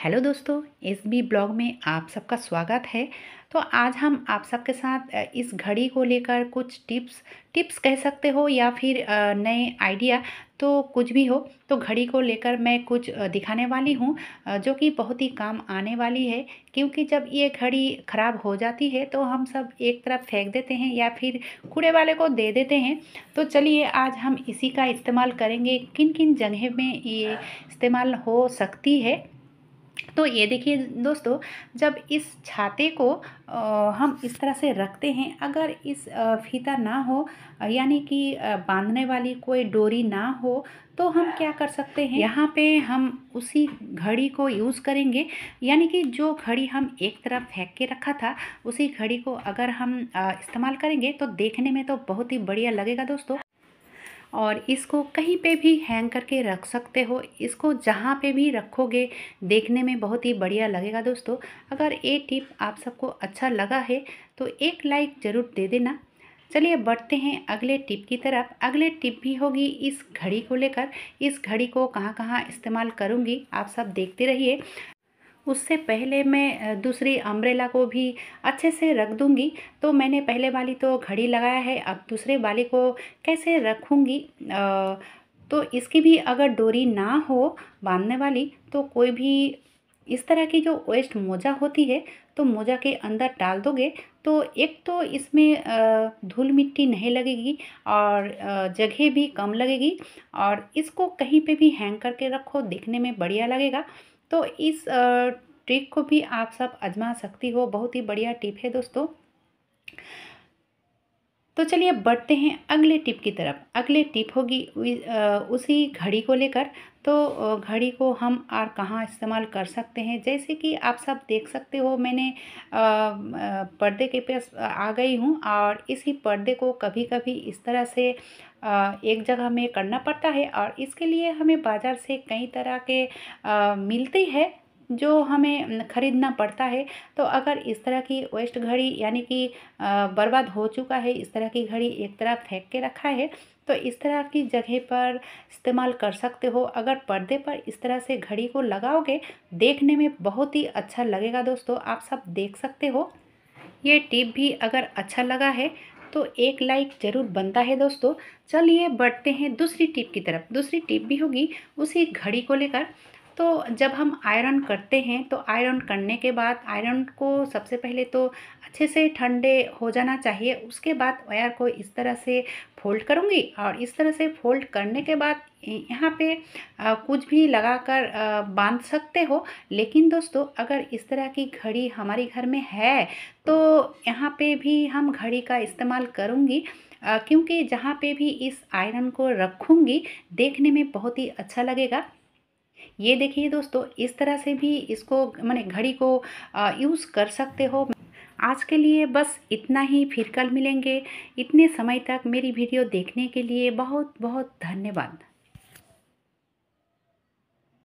hello दोस्तों S B blog में आप सबका स्वागत है तो आज हम आप सबके साथ इस घड़ी को लेकर कुछ टिप्स टिप्स कह सकते हो या फिर नए आइडिया तो कुछ भी हो तो घड़ी को लेकर मैं कुछ दिखाने वाली हूँ जो कि बहुत ही काम आने वाली है क्योंकि जब ये घड़ी ख़राब हो जाती है तो हम सब एक तरफ फेंक देते हैं या फिर कूड़े वाले को दे देते हैं तो चलिए आज हम इसी का इस्तेमाल करेंगे किन किन जगह में ये इस्तेमाल हो सकती है तो ये देखिए दोस्तों जब इस छाते को हम इस तरह से रखते हैं अगर इस फीता ना हो यानी कि बांधने वाली कोई डोरी ना हो तो हम क्या कर सकते हैं यहाँ पे हम उसी घड़ी को यूज़ करेंगे यानी कि जो घड़ी हम एक तरफ फेंक के रखा था उसी घड़ी को अगर हम इस्तेमाल करेंगे तो देखने में तो बहुत ही बढ़िया लगेगा दोस्तों और इसको कहीं पे भी हैंग करके रख सकते हो इसको जहाँ पे भी रखोगे देखने में बहुत ही बढ़िया लगेगा दोस्तों अगर ये टिप आप सबको अच्छा लगा है तो एक लाइक ज़रूर दे देना चलिए बढ़ते हैं अगले टिप की तरफ अगले टिप भी होगी इस घड़ी को लेकर इस घड़ी को कहाँ कहाँ इस्तेमाल करूँगी आप सब देखते रहिए उससे पहले मैं दूसरी अम्ब्रेला को भी अच्छे से रख दूँगी तो मैंने पहले वाली तो घड़ी लगाया है अब दूसरे वाली को कैसे रखूँगी तो इसकी भी अगर डोरी ना हो बांधने वाली तो कोई भी इस तरह की जो वेस्ट मोजा होती है तो मोजा के अंदर डाल दोगे तो एक तो इसमें धूल मिट्टी नहीं लगेगी और जगह भी कम लगेगी और इसको कहीं पे भी हैंग करके रखो देखने में बढ़िया लगेगा तो इस ट्रिक को भी आप सब आजमा सकती हो बहुत ही बढ़िया टिप है दोस्तों तो चलिए बढ़ते हैं अगले टिप की तरफ अगले टिप होगी उसी घड़ी को लेकर तो घड़ी को हम और कहाँ इस्तेमाल कर सकते हैं जैसे कि आप सब देख सकते हो मैंने पर्दे के पास आ गई हूँ और इसी पर्दे को कभी कभी इस तरह से एक जगह में करना पड़ता है और इसके लिए हमें बाज़ार से कई तरह के मिलती है जो हमें ख़रीदना पड़ता है तो अगर इस तरह की वेस्ट घड़ी यानी कि बर्बाद हो चुका है इस तरह की घड़ी एक तरह फेंक के रखा है तो इस तरह की जगह पर इस्तेमाल कर सकते हो अगर पर्दे पर इस तरह से घड़ी को लगाओगे देखने में बहुत ही अच्छा लगेगा दोस्तों आप सब देख सकते हो ये टिप भी अगर अच्छा लगा है तो एक लाइक ज़रूर बनता है दोस्तों चलिए बढ़ते हैं दूसरी टिप की तरफ दूसरी टिप भी होगी उसी घड़ी को लेकर तो जब हम आयरन करते हैं तो आयरन करने के बाद आयरन को सबसे पहले तो अच्छे से ठंडे हो जाना चाहिए उसके बाद वायर को इस तरह से फोल्ड करूँगी और इस तरह से फोल्ड करने के बाद यहाँ पे आ, कुछ भी लगाकर बांध सकते हो लेकिन दोस्तों अगर इस तरह की घड़ी हमारे घर में है तो यहाँ पे भी हम घड़ी का इस्तेमाल करूँगी क्योंकि जहाँ पे भी इस आयरन को रखूँगी देखने में बहुत ही अच्छा लगेगा ये देखिए दोस्तों इस तरह से भी इसको मैंने घड़ी को यूज़ कर सकते हो आज के लिए बस इतना ही फिर कल मिलेंगे इतने समय तक मेरी वीडियो देखने के लिए बहुत बहुत धन्यवाद